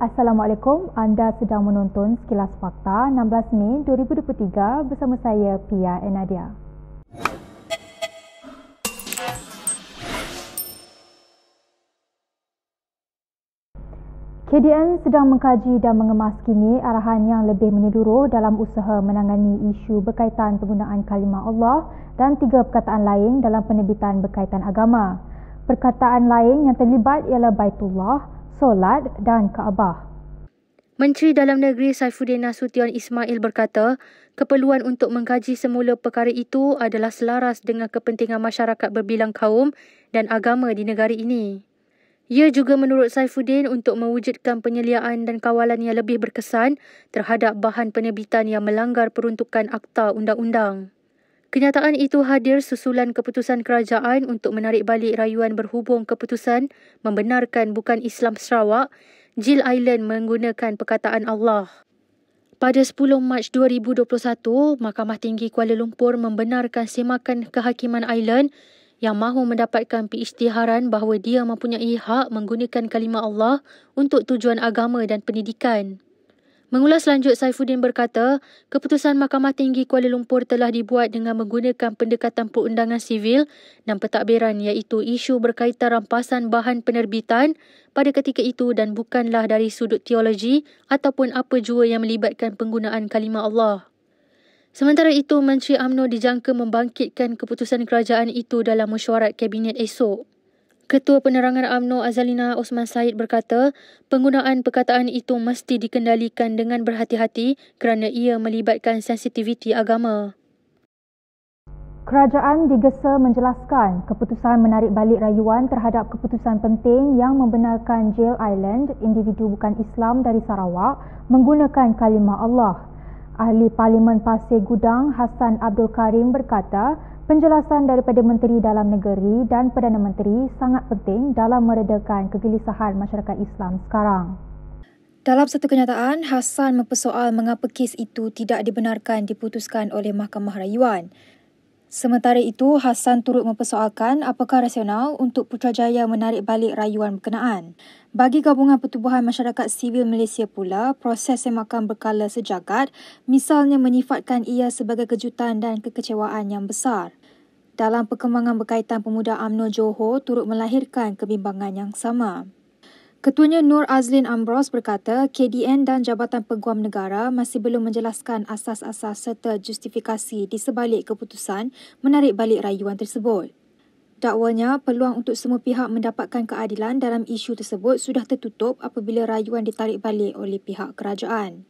Assalamualaikum. Anda sedang menonton Sekilas Fakta 16 Mei 2023 bersama saya Pia Enadia. KDN sedang mengkaji dan mengemas kini arahan yang lebih menyeluruh dalam usaha menangani isu berkaitan penggunaan kalimah Allah dan tiga perkataan lain dalam penerbitan berkaitan agama. Perkataan lain yang terlibat ialah Baitullah, solat dan Kaabah. Menteri Dalam Negeri Saifuddin Nasution Ismail berkata, keperluan untuk mengkaji semula perkara itu adalah selaras dengan kepentingan masyarakat berbilang kaum dan agama di negara ini. Ia juga menurut Saifuddin untuk mewujudkan penyeliaan dan kawalan yang lebih berkesan terhadap bahan penerbitan yang melanggar peruntukan Akta Undang-Undang. Kenyataan itu hadir susulan keputusan kerajaan untuk menarik balik rayuan berhubung keputusan membenarkan bukan Islam Sarawak, Jill Island menggunakan perkataan Allah. Pada 10 Mac 2021, Mahkamah Tinggi Kuala Lumpur membenarkan semakan kehakiman Island yang mahu mendapatkan pengisytiharan bahawa dia mempunyai hak menggunakan kalimah Allah untuk tujuan agama dan pendidikan. Mengulas lanjut Saifuddin berkata, keputusan Mahkamah Tinggi Kuala Lumpur telah dibuat dengan menggunakan pendekatan perundangan sivil dan pentadbiran iaitu isu berkaitan rampasan bahan penerbitan pada ketika itu dan bukanlah dari sudut teologi ataupun apa jua yang melibatkan penggunaan kalimah Allah. Sementara itu, Menteri AMNO dijangka membangkitkan keputusan kerajaan itu dalam mesyuarat kabinet esok. Ketua Penerangan Amno Azalina Osman Said berkata, penggunaan perkataan itu mesti dikendalikan dengan berhati-hati kerana ia melibatkan sensitiviti agama. Kerajaan digesa menjelaskan keputusan menarik balik rayuan terhadap keputusan penting yang membenarkan Jail Island, individu bukan Islam dari Sarawak, menggunakan kalimah Allah. Ahli Parlimen Pasir Gudang Hassan Abdul Karim berkata, Penjelasan daripada Menteri Dalam Negeri dan Perdana Menteri sangat penting dalam meredakan kegelisahan masyarakat Islam sekarang. Dalam satu kenyataan, Hassan mempersoal mengapa kes itu tidak dibenarkan diputuskan oleh Mahkamah Rayuan. Sementara itu, Hassan turut mempersoalkan apakah rasional untuk Putrajaya menarik balik rayuan berkenaan. Bagi gabungan pertubuhan masyarakat sivil Malaysia pula, proses semakan berkala sejagat misalnya menyifatkan ia sebagai kejutan dan kekecewaan yang besar. Dalam perkembangan berkaitan pemuda UMNO Johor turut melahirkan kebimbangan yang sama. Ketuanya Nur Azlin Ambros berkata KDN dan Jabatan Peguam Negara masih belum menjelaskan asas-asas serta justifikasi di sebalik keputusan menarik balik rayuan tersebut. Dakwanya, peluang untuk semua pihak mendapatkan keadilan dalam isu tersebut sudah tertutup apabila rayuan ditarik balik oleh pihak kerajaan.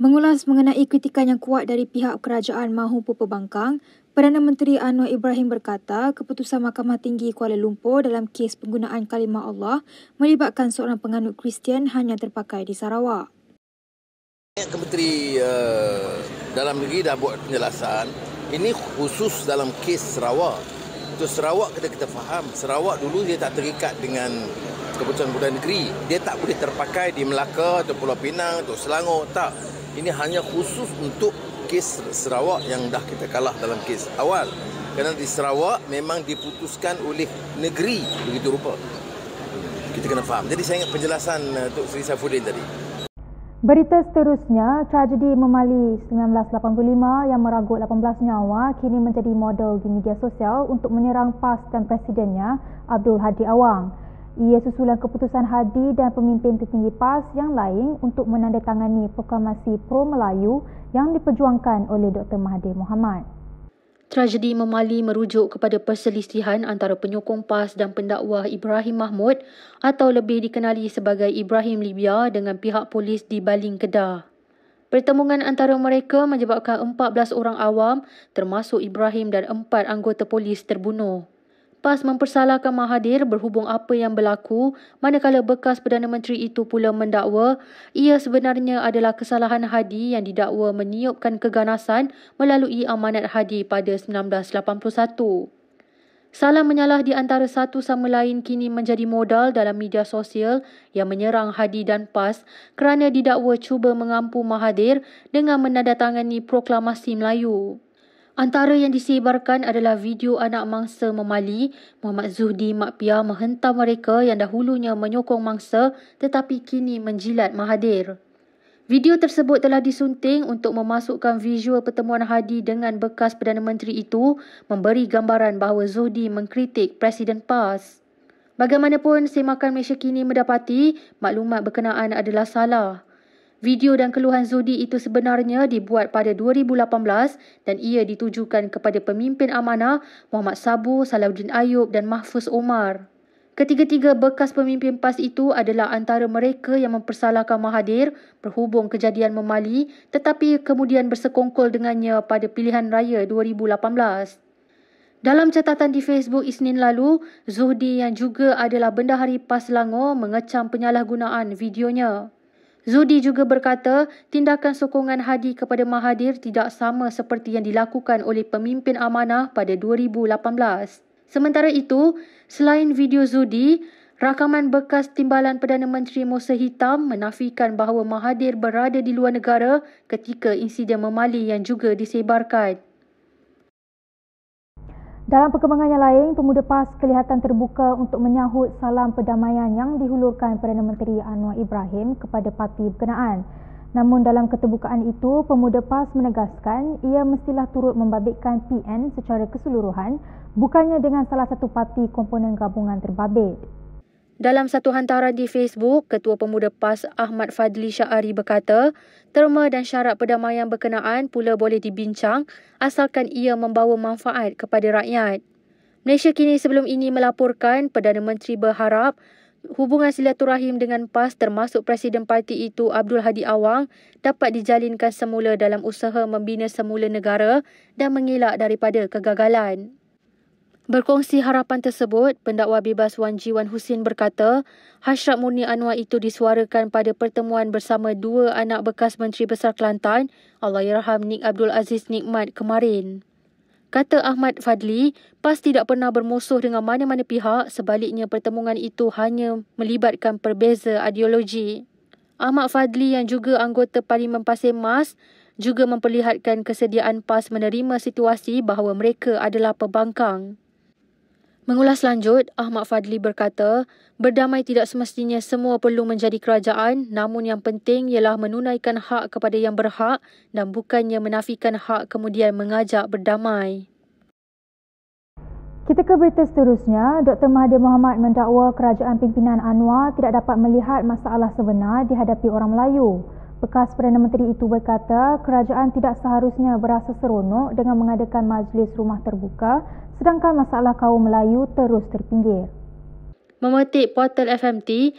Mengulas mengenai kritikan yang kuat dari pihak kerajaan mahu pembangkang. Perdana Menteri Anwar Ibrahim berkata, keputusan Mahkamah Tinggi Kuala Lumpur dalam kes penggunaan kalimah Allah melibatkan seorang penganut Kristian hanya terpakai di Sarawak. Kementeri eh, Dalam Negeri dah buat penjelasan, ini khusus dalam kes Sarawak. Untuk Sarawak kita kita faham, Sarawak dulu dia tak terikat dengan keputusan Pertahanan Negeri. Dia tak boleh terpakai di Melaka, atau Pulau Pinang, atau Selangor, tak. Ini hanya khusus untuk kes Sarawak yang dah kita kalah dalam kes awal. Kerana di Sarawak memang diputuskan oleh negeri begitu rupa. Kita kena faham. Jadi saya ingat penjelasan uh, Tok Sri Safuddin tadi. Berita seterusnya, tragedi Memali 1985 yang meragut 18 nyawa kini menjadi model di media sosial untuk menyerang PAS dan presidennya Abdul Hadi Awang. Ia susulan keputusan Hadi dan pemimpin tertinggi PAS yang lain untuk menandatangani proklamasi pro-Melayu yang diperjuangkan oleh Dr. Mahathir Mohamad. Tragedi memali merujuk kepada perselisihan antara penyokong PAS dan pendakwa Ibrahim Mahmud atau lebih dikenali sebagai Ibrahim Libya dengan pihak polis di Baling Kedah. Pertemuan antara mereka menyebabkan 14 orang awam termasuk Ibrahim dan 4 anggota polis terbunuh lepas mempersalahkan Mahathir berhubung apa yang berlaku, manakala bekas Perdana Menteri itu pula mendakwa ia sebenarnya adalah kesalahan Hadi yang didakwa meniupkan keganasan melalui amanat Hadi pada 1981. Salah menyalah di antara satu sama lain kini menjadi modal dalam media sosial yang menyerang Hadi dan PAS kerana didakwa cuba mengampu Mahathir dengan menandatangani proklamasi Melayu. Antara yang disebarkan adalah video anak mangsa memali. Muhammad Zuhdi Mak Pia menghentam mereka yang dahulunya menyokong mangsa tetapi kini menjilat Mahathir. Video tersebut telah disunting untuk memasukkan visual pertemuan Hadi dengan bekas Perdana Menteri itu memberi gambaran bahawa Zuhdi mengkritik Presiden PAS. Bagaimanapun, Semakan Malaysia kini mendapati maklumat berkenaan adalah salah. Video dan keluhan Zudi itu sebenarnya dibuat pada 2018 dan ia ditujukan kepada pemimpin amanah Muhammad Sabu, Salahuddin Ayub dan Mahfuz Omar. Ketiga-tiga bekas pemimpin PAS itu adalah antara mereka yang mempersalahkan Mahathir berhubung kejadian memali tetapi kemudian bersekongkol dengannya pada pilihan raya 2018. Dalam catatan di Facebook Isnin lalu, Zuhdi yang juga adalah bendahari PAS Langor mengecam penyalahgunaan videonya. Zudi juga berkata, tindakan sokongan Hadi kepada Mahathir tidak sama seperti yang dilakukan oleh pemimpin amanah pada 2018. Sementara itu, selain video Zudi, rakaman bekas timbalan Perdana Menteri Musa Hitam menafikan bahawa Mahathir berada di luar negara ketika insiden memali yang juga disebarkan. Dalam perkembangan yang lain, pemuda PAS kelihatan terbuka untuk menyahut salam perdamaian yang dihulurkan Perdana Menteri Anwar Ibrahim kepada parti berkenaan. Namun dalam keterbukaan itu, pemuda PAS menegaskan ia mestilah turut membabitkan PN secara keseluruhan, bukannya dengan salah satu parti komponen gabungan terbabit. Dalam satu hantaran di Facebook, Ketua Pemuda PAS Ahmad Fadli Syahari berkata, terma dan syarat perdamaian berkenaan pula boleh dibincang asalkan ia membawa manfaat kepada rakyat. Malaysia kini sebelum ini melaporkan Perdana Menteri berharap hubungan silaturahim dengan PAS termasuk Presiden Parti itu Abdul Hadi Awang dapat dijalinkan semula dalam usaha membina semula negara dan mengelak daripada kegagalan. Berkongsi harapan tersebut, pendakwa bebas Wan Ji Wan Husin berkata, hasrat murni Anwar itu disuarakan pada pertemuan bersama dua anak bekas Menteri Besar Kelantan, Allahyarham Nik Abdul Aziz Nikmat kemarin. Kata Ahmad Fadli, PAS tidak pernah bermusuh dengan mana-mana pihak, sebaliknya pertemuan itu hanya melibatkan perbeza ideologi. Ahmad Fadli yang juga anggota Parlimen Pasir Mas juga memperlihatkan kesediaan PAS menerima situasi bahawa mereka adalah pembangkang. Mengulas lanjut, Ahmad Fadli berkata, berdamai tidak semestinya semua perlu menjadi kerajaan, namun yang penting ialah menunaikan hak kepada yang berhak dan bukannya menafikan hak kemudian mengajak berdamai. Kita ke berita seterusnya, Dr. Mahathir Mohamad mendakwa kerajaan pimpinan Anwar tidak dapat melihat masalah sebenar dihadapi orang Melayu. Bekas Perdana Menteri itu berkata, kerajaan tidak seharusnya berasa seronok dengan mengadakan majlis rumah terbuka sedangkan masalah kaum Melayu terus terpinggir. Memetik portal FMT,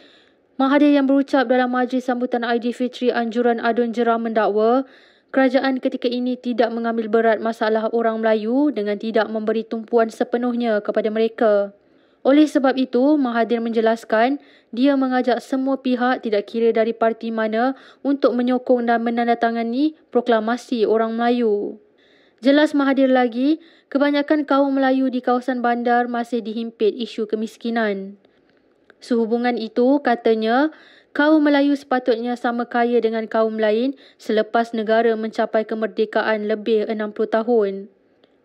Mahathir yang berucap dalam majlis sambutan Aidilfitri Anjuran Adun Jeram mendakwa kerajaan ketika ini tidak mengambil berat masalah orang Melayu dengan tidak memberi tumpuan sepenuhnya kepada mereka. Oleh sebab itu, Mahathir menjelaskan dia mengajak semua pihak tidak kira dari parti mana untuk menyokong dan menandatangani proklamasi orang Melayu. Jelas Mahathir lagi, kebanyakan kaum Melayu di kawasan bandar masih dihimpit isu kemiskinan. Sehubungan itu, katanya, kaum Melayu sepatutnya sama kaya dengan kaum lain selepas negara mencapai kemerdekaan lebih 60 tahun.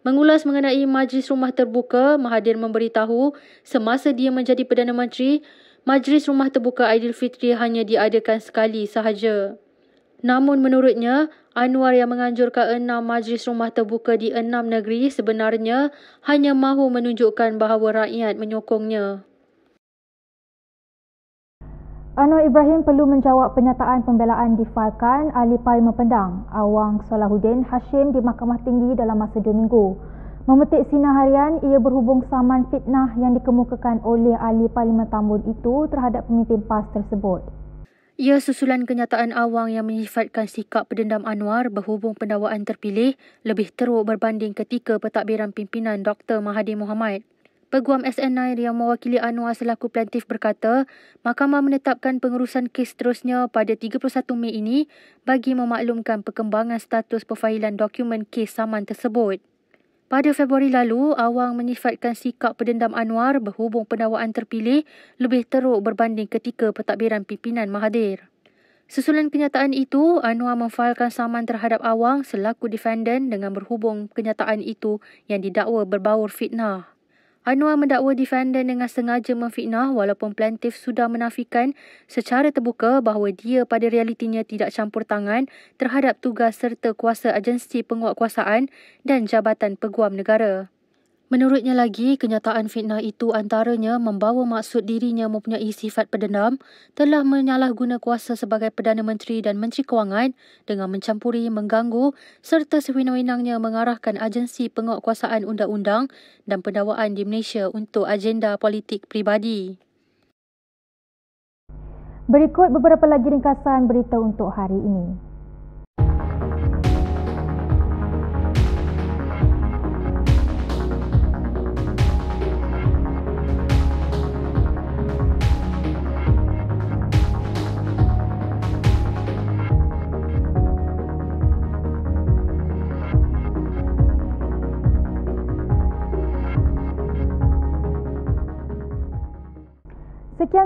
Mengulas mengenai Majlis Rumah Terbuka, Mahathir memberitahu semasa dia menjadi Perdana Menteri, Majlis Rumah Terbuka Aidilfitri hanya diadakan sekali sahaja. Namun menurutnya, Anwar yang menganjurkan enam majlis rumah terbuka di enam negeri sebenarnya hanya mahu menunjukkan bahawa rakyat menyokongnya. Anwar Ibrahim perlu menjawab penyataan pembelaan difailkan ahli Parlimen Pendang Awang Salahuddin Hashim di Mahkamah Tinggi dalam masa dua minggu. Memetik sinar harian, ia berhubung saman fitnah yang dikemukakan oleh ahli Parlimen Tambun itu terhadap pemimpin PAS tersebut. Ia susulan kenyataan Awang yang menyifatkan sikap pendendam Anwar berhubung pendawaan terpilih lebih teruk berbanding ketika pentadbiran pimpinan Dr. Mahathir Mohamad. Peguam SN9 yang mewakili Anwar selaku plaintif berkata, mahkamah menetapkan pengurusan kes seterusnya pada 31 Mei ini bagi memaklumkan perkembangan status perfailan dokumen kes saman tersebut. Pada Februari lalu, Awang menyifatkan sikap pendendam Anwar berhubung pendawaan terpilih lebih teruk berbanding ketika pentadbiran pimpinan Mahathir. Susulan kenyataan itu, Anwar memfailkan saman terhadap Awang selaku defendant dengan berhubung kenyataan itu yang didakwa berbaur fitnah. Anwar mendakwa defendant dengan sengaja memfitnah walaupun plaintiff sudah menafikan secara terbuka bahawa dia pada realitinya tidak campur tangan terhadap tugas serta kuasa agensi penguatkuasaan dan Jabatan Peguam Negara. Menurutnya lagi, kenyataan fitnah itu antaranya membawa maksud dirinya mempunyai sifat pendendam telah menyalahguna kuasa sebagai Perdana Menteri dan Menteri Kewangan dengan mencampuri, mengganggu serta sewenang-wenangnya mengarahkan agensi penguatkuasaan undang-undang dan pendawaan di Malaysia untuk agenda politik pribadi. Berikut beberapa lagi ringkasan berita untuk hari ini.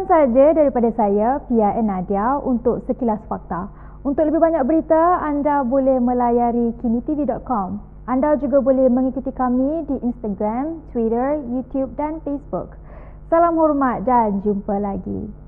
sahaja daripada saya, Pia Enadia untuk sekilas fakta. Untuk lebih banyak berita, anda boleh melayari kinitv.com. Anda juga boleh mengikuti kami di Instagram, Twitter, YouTube dan Facebook. Salam hormat dan jumpa lagi.